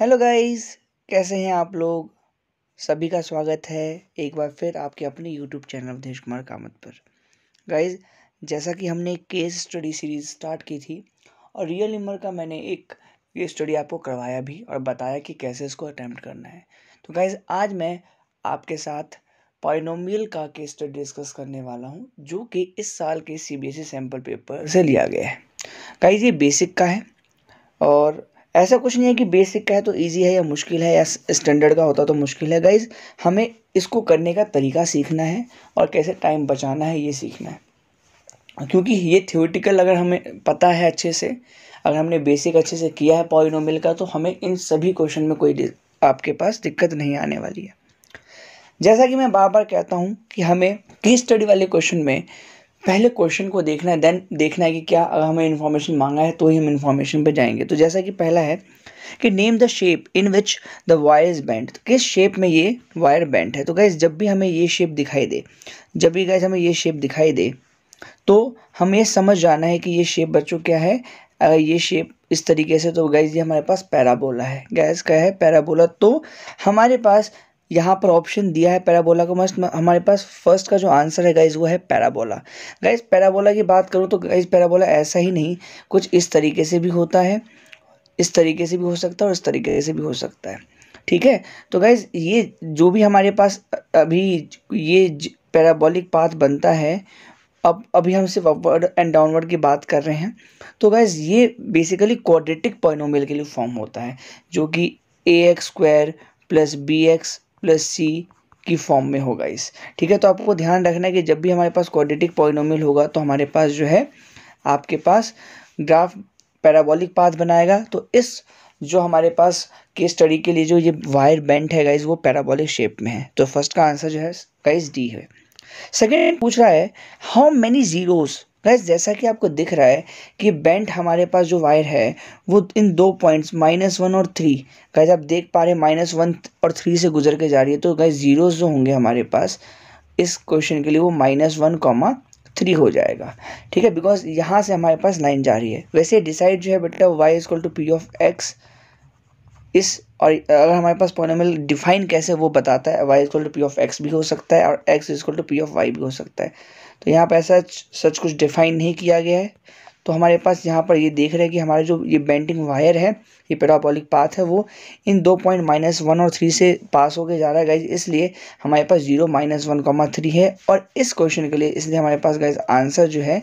hello guys कैसे हैं आप लोग सभी का स्वागत है एक बार फिर आपके अपने यूट्यूब चैनल अवधेश कुमार कामत पर गाइस जैसा कि हमने केस स्टडी सीरीज स्टार्ट की थी और रियल नंबर का मैंने एक केस स्टडी आपको करवाया भी और बताया कि कैसे इसको अटैम्प्ट करना है तो गाइज आज मैं आपके साथ पाइनोमियल का केस स्टडी डिस्कस करने वाला हूँ जो कि इस साल के C B S E sample paper से लिया गया है गाइज ये बेसिक का है और ऐसा कुछ नहीं है कि बेसिक का है तो ईजी है या मुश्किल है या स्टैंडर्ड का होता तो मुश्किल है गाइज हमें इसको करने का तरीका सीखना है और कैसे टाइम बचाना है ये सीखना है क्योंकि ये थ्योरेटिकल अगर हमें पता है अच्छे से अगर हमने बेसिक अच्छे से किया है पॉइनोमिल का तो हमें इन सभी क्वेश्चन में कोई आपके पास दिक्कत नहीं आने वाली है जैसा कि मैं बार बार कहता हूँ कि हमें की स्टडी वाले क्वेश्चन में पहले क्वेश्चन को देखना है देन देखना है कि क्या अगर हमें इन्फॉर्मेशन मांगा है तो ही हम इन्फॉर्मेशन पे जाएंगे तो जैसा कि पहला है कि name the shape in which the wire is bend किस शेप में ये वायर बैंड है तो गैस जब भी हमें ये शेप दिखाई दे जब भी गैस हमें ये शेप दिखाई दे तो हमें समझ जाना है कि ये शेप बच्चों क्या है अगर ये शेप इस तरीके से तो गैस ये हमारे पास पैराबोला है गैस क्या है पैराबोला तो हमारे पास यहाँ पर ऑप्शन दिया है पैराबोला को मस्ट हमारे पास फर्स्ट का जो आंसर है गाइज वो है पैराबोला गाइज पैराबोला की बात करूँ तो गाइज पैराबोला ऐसा ही नहीं कुछ इस तरीके से भी होता है इस तरीके से भी हो सकता है और इस तरीके से भी हो सकता है ठीक है तो गाइज ये जो भी हमारे पास अभी ये पैराबोलिक पाथ बनता है अब अभी हम सिर्फ अपवर्ड एंड डाउनवर्ड की बात कर रहे हैं तो गाइज ये बेसिकली क्वाड्रेटिक पॉइनोमियल के लिए फॉर्म होता है जो कि A X square plus B X plus C की फॉर्म में होगा इस ठीक है तो आपको ध्यान रखना है कि जब भी हमारे पास क्वाड्रेटिक पॉलिनोमियल होगा तो हमारे पास जो है आपके पास ग्राफ पैराबॉलिक पाथ बनाएगा तो इस जो हमारे पास के स्टडी के लिए जो ये वायर बेंट है गाइज वो पैराबॉलिक शेप में है तो फर्स्ट का आंसर जो है गाइज डी है सेकेंड पूछ रहा है हाउ मैनी जीरोज गैस जैसा कि आपको दिख रहा है कि बेंट हमारे पास जो वायर है वो इन दो पॉइंट्स माइनस वन और थ्री गैस आप देख पा रहे हैं माइनस वन और थ्री से गुजर के जा रही है तो गैस जीरो जो होंगे हमारे पास इस क्वेश्चन के लिए वो माइनस वन कॉमा थ्री हो जाएगा ठीक है बिकॉज यहाँ से हमारे पास लाइन जा रही है वैसे डिसाइड जो है बेटा Y equal to P of X इस और अगर हमारे पास पोनोमल डिफाइन कैसे वो बताता है Y equal to P of X भी हो सकता है और X equal to P of Y भी हो सकता है तो यहाँ पर ऐसा सच कुछ डिफाइन नहीं किया गया है तो हमारे पास यहाँ पर ये देख रहे हैं कि हमारे जो ये बेंडिंग वायर है ये पेराबोलिक पाथ है वो इन दो पॉइंट माइनस वन और थ्री से पास होकर जा रहा है गाइज इसलिए हमारे पास zero minus one comma three है और इस क्वेश्चन के लिए इसलिए हमारे पास गाइज आंसर जो है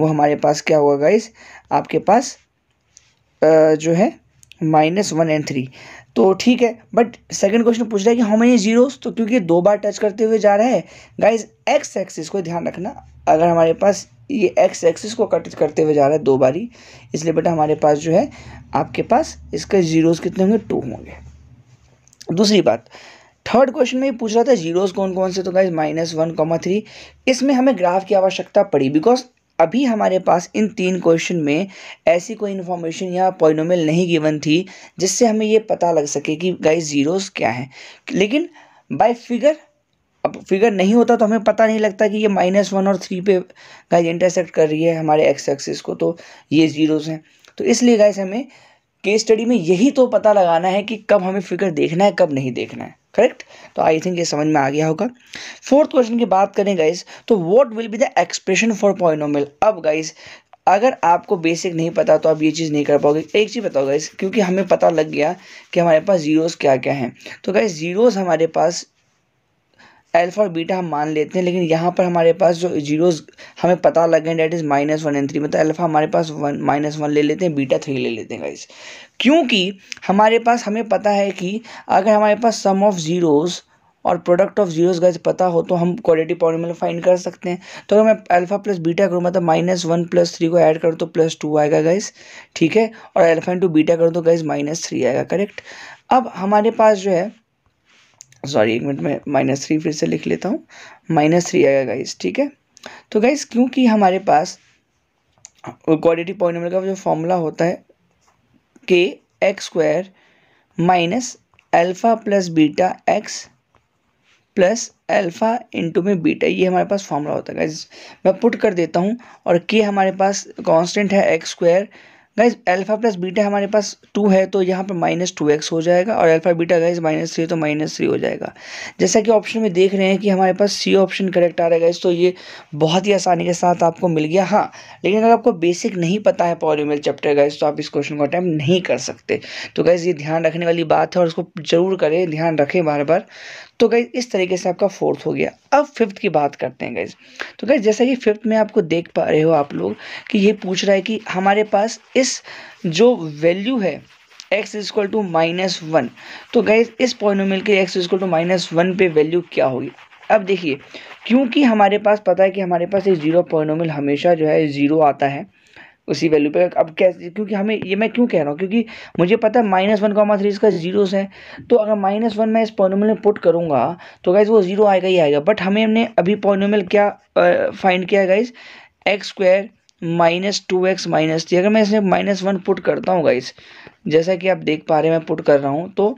वो हमारे पास क्या होगा गाइज आपके पास जो है माइनस वन एंड थ्री तो ठीक है बट सेकंड क्वेश्चन पूछ रहा है कि हाउ मेनी जीरोस तो क्योंकि दो बार टच करते हुए जा रहा है गाइज एक्स एक्सिस को ध्यान रखना अगर हमारे पास ये एक्स एक्सिस को कट करते हुए जा रहा है दो बारी इसलिए बेटा हमारे पास जो है आपके पास इसके जीरोस कितने होंगे टू होंगे दूसरी बात थर्ड क्वेश्चन में पूछ रहा था जीरोज़ कौन कौन से तो guys minus one comma three इसमें हमें ग्राफ की आवश्यकता पड़ी बिकॉज अभी हमारे पास इन तीन क्वेश्चन में ऐसी कोई इन्फॉर्मेशन या पॉइनोमल नहीं गिवन थी जिससे हमें ये पता लग सके कि गाइस ज़ीरोज़ क्या हैं लेकिन बाय फिगर अब फिगर नहीं होता तो हमें पता नहीं लगता कि ये माइनस वन और थ्री पे गाइस इंटरसेक्ट कर रही है हमारे एक्स एक्सिस को तो ये ज़ीरोज़ हैं तो इसलिए गाइस हमें केस स्टडी में यही तो पता लगाना है कि कब हमें फिगर देखना है कब नहीं देखना है करेक्ट तो आई थिंक ये समझ में आ गया होगा फोर्थ क्वेश्चन की बात करें गाइज तो what will be the expression for polynomial अब गाइज अगर आपको बेसिक नहीं पता तो आप ये चीज़ नहीं कर पाओगे एक चीज़ बताओ गाइज क्योंकि हमें पता लग गया कि हमारे पास ज़ीरोज़ क्या क्या हैं तो गाइज जीरोज़ हमारे पास अल्फा और बीटा हम मान लेते हैं लेकिन यहाँ पर हमारे पास जो जीरोज हमें पता लगे that is minus one and three मतलब अल्फा हमारे पास वन माइनस वन ले लेते हैं बीटा थ्री ले लेते हैं गाइस क्योंकि हमारे पास हमें पता है कि अगर हमारे पास सम ऑफ ज़ीरोज़ और प्रोडक्ट ऑफ जीरोज़ गाइस पता हो तो हम क्वालिटी पॉलीमर फाइंड कर सकते हैं तो अगर मैं अल्फा प्लस बीटा करूँ मतलब माइनस वन प्लस थ्री को ऐड करूँ तो प्लस टू आएगा गाइस ठीक है और अल्फा इंटू बीटा करूँ तो गाइस माइनस थ्री आएगा करेक्ट अब हमारे पास जो है सॉरी एक मिनट में माइनस थ्री फिर से लिख लेता हूँ माइनस थ्री आएगा गाइस ठीक है तो गाइस क्योंकि हमारे पास क्वाड्रेटिक पॉलिनोमियल का जो फॉर्मूला होता है के X square minus alpha plus beta X plus alpha into में बीटा ये हमारे पास फॉर्मूला होता है गाइज मैं पुट कर देता हूँ और के हमारे पास कॉन्स्टेंट है X square guys alpha plus beta हमारे पास टू है तो यहाँ पर माइनस टू एक्स हो जाएगा और alpha beta guys minus three तो माइनस थ्री हो जाएगा जैसा कि ऑप्शन में देख रहे हैं कि हमारे पास सी ऑप्शन करेक्ट आ रहा है गाइज तो ये बहुत ही आसानी के साथ आपको मिल गया हाँ लेकिन अगर आपको बेसिक नहीं पता है पॉलीमेल चैप्टर गाइज तो आप इस क्वेश्चन को अटैम्प्ट नहीं कर सकते तो गाइज ये ध्यान रखने वाली बात है और उसको जरूर करें ध्यान रखें बार बार तो गई इस तरीके से आपका फोर्थ हो गया अब फिफ्थ की बात करते हैं गई तो गई जैसा कि फिफ्थ में आपको देख पा रहे हो आप लोग कि ये पूछ रहा है कि हमारे पास इस जो वैल्यू है X equal to minus one तो गई इस में के X equal to minus one पे वैल्यू क्या होगी अब देखिए क्योंकि हमारे पास पता है कि हमारे पास एक जीरो पॉइनोमिल हमेशा जो है ज़ीरो आता है उसी वैल्यू पे अब कैसे क्योंकि हमें ये मैं क्यों कह रहा हूँ क्योंकि मुझे पता है माइनस वन कॉमा थ्री इसका जीरोस है तो अगर माइनस वन मैं इस पॉनोमल में पुट करूँगा तो गाइज़ वो जीरो आएगा ही आएगा बट हमें हमने अभी पॉनोमल क्या फाइंड किया है guys X square minus two X minus three अगर मैं इसमें माइनस वन पुट करता हूँ गाइज जैसा कि आप देख पा रहे हैं मैं पुट कर रहा हूँ तो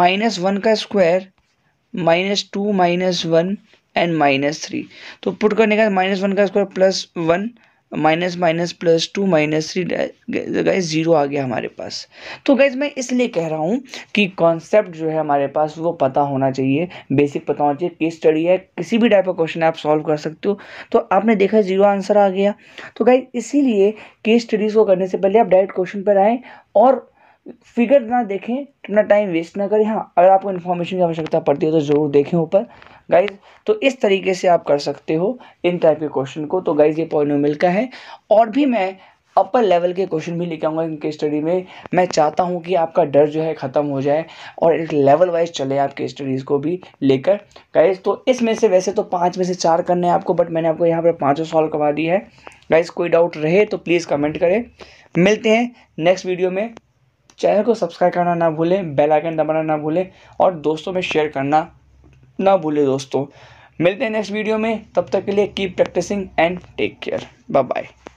माइनस वन का square minus two minus one and minus three तो पुट करने का माइनस वन का square plus one minus minus plus two minus three guys zero आ गया हमारे पास तो गाइज मैं इसलिए कह रहा हूँ कि कॉन्सेप्ट जो है हमारे पास वो पता होना चाहिए बेसिक पता होना चाहिए केस स्टडी है किसी भी टाइप का क्वेश्चन आप सॉल्व कर सकते हो तो आपने देखा ज़ीरो आंसर आ गया तो गाइज इसीलिए केस स्टडीज़ को करने से पहले आप डायरेक्ट क्वेश्चन पर आएँ और फिगर ना देखें अपना टाइम वेस्ट ना करें हाँ अगर आपको इन्फॉर्मेशन की आवश्यकता पड़ती है तो ज़रूर देखें ऊपर गाइज तो इस तरीके से आप कर सकते हो इन टाइप के क्वेश्चन को तो गाइज ये पॉइंट मिल का है और भी मैं अपर लेवल के क्वेश्चन भी लेके आऊँगा इनके स्टडी में मैं चाहता हूँ कि आपका डर जो है ख़त्म हो जाए और एक लेवल वाइज चले आपके स्टडीज़ को भी लेकर गाइज तो इसमें से वैसे तो पाँच में से चार करने हैं आपको बट मैंने आपको यहाँ पर पाँचों सॉल्व करवा दी है गाइज कोई डाउट रहे तो प्लीज़ कमेंट करें मिलते हैं नेक्स्ट वीडियो में चैनल को सब्सक्राइब करना ना भूलें बेल आइकन दबाना ना भूलें और दोस्तों में शेयर करना ना भूलें दोस्तों मिलते हैं नेक्स्ट वीडियो में तब तक के लिए keep practising and take care bye bye